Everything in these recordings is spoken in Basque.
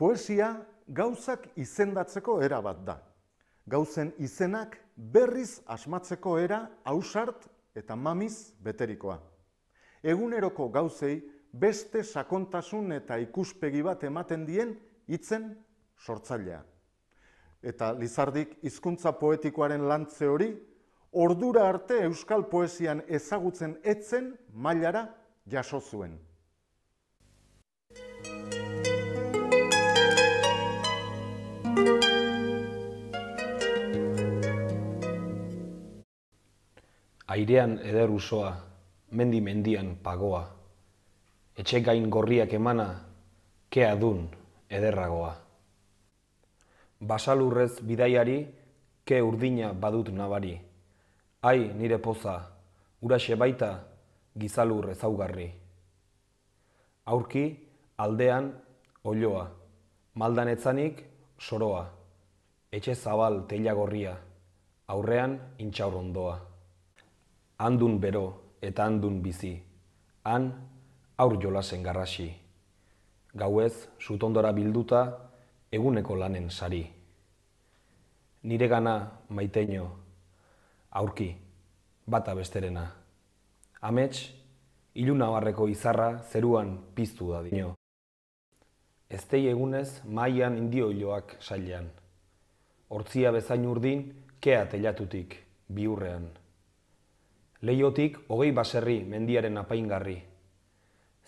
Poesia gauzak izendatzeko era bat da. Gauzen izenak berriz asmatzeko era ausart eta mamiz beterikoa. Eguneroko gauzei beste sakontasun eta ikuspegi bat ematen dien itzen sortzailea. Eta Lizardik hizkuntza poetikoaren lantze hori ordura arte euskal poesian ezagutzen etzen mailara jaso zuen. airean eder usoa, mendi mendian pagoa. Etxe gain gorriak emana, kea dun ederragoa. Basalurrez bidaiari, ke urdina badut nabari. Ai nire poza, uraxe baita, gizalur ezaugarri. Aurki, aldean, oloa, maldanetzanik, soroa, etxe zabal teila aurrean intxaurondoa. ondoa handun bero eta handun bizi, han aur jolasen garrasi. Gauez, sutondora bilduta, eguneko lanen sari. Nire gana, maiteño, aurki, bata besterena. Amets, iluna barreko izarra zeruan piztu da dino. Eztei egunez, maian indioiloak sailean. Hortzia bezain urdin, kea telatutik, bihurrean. Leiotik hogei baserri mendiaren apaingarri.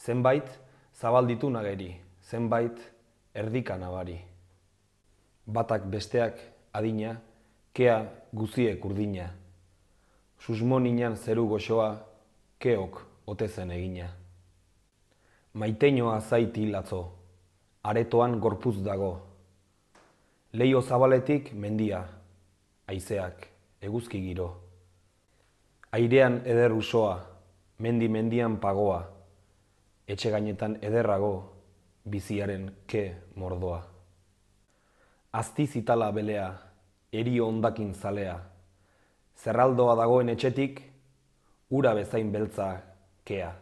Zenbait zabalditu nageri, zenbait erdika nabari. Batak besteak adina, kea guziek urdina. Susmo ninan zeru goxoa, keok otezen egina. Maiteinoa zaiti hilatzo, aretoan gorpuz dago. Leio zabaletik mendia, aizeak eguzki giro. Airean eder usoa, mendi mendian pagoa, etxe gainetan ederrago, biziaren ke mordoa. Azti zitala belea, eri ondakin zalea, zerraldoa dagoen etxetik, ura bezain beltza kea.